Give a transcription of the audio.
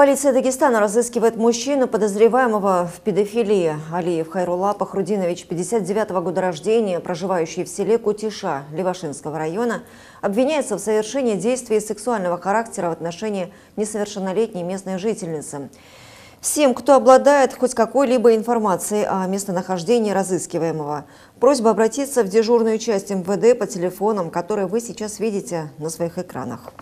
Полиция Дагестана разыскивает мужчину, подозреваемого в педофилии. Алиев Хайрула Пахрудинович, 59 -го года рождения, проживающий в селе Кутиша Левашинского района, обвиняется в совершении действий сексуального характера в отношении несовершеннолетней местной жительницы. Всем, кто обладает хоть какой-либо информацией о местонахождении разыскиваемого, просьба обратиться в дежурную часть МВД по телефонам, которые вы сейчас видите на своих экранах.